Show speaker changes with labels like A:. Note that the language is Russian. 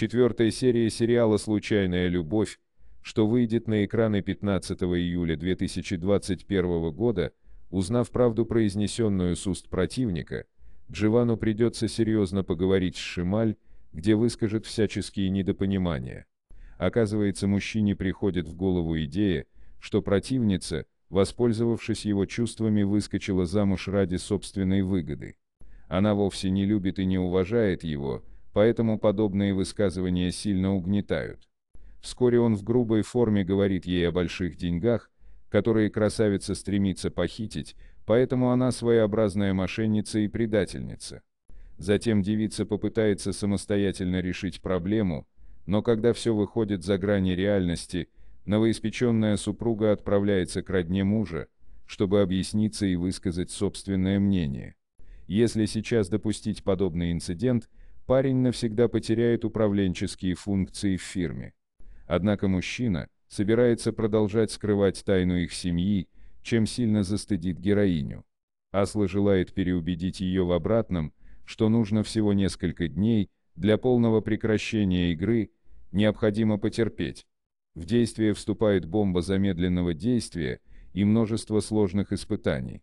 A: четвертой серии сериала «Случайная любовь», что выйдет на экраны 15 июля 2021 года, узнав правду, произнесенную с уст противника, Дживану придется серьезно поговорить с Шималь, где выскажет всяческие недопонимания. Оказывается, мужчине приходит в голову идея, что противница, воспользовавшись его чувствами, выскочила замуж ради собственной выгоды. Она вовсе не любит и не уважает его, поэтому подобные высказывания сильно угнетают. Вскоре он в грубой форме говорит ей о больших деньгах, которые красавица стремится похитить, поэтому она своеобразная мошенница и предательница. Затем девица попытается самостоятельно решить проблему, но когда все выходит за грани реальности, новоиспеченная супруга отправляется к родне мужа, чтобы объясниться и высказать собственное мнение. Если сейчас допустить подобный инцидент – парень навсегда потеряет управленческие функции в фирме. Однако мужчина собирается продолжать скрывать тайну их семьи, чем сильно застыдит героиню. Асла желает переубедить ее в обратном, что нужно всего несколько дней, для полного прекращения игры, необходимо потерпеть. В действие вступает бомба замедленного действия и множество сложных испытаний.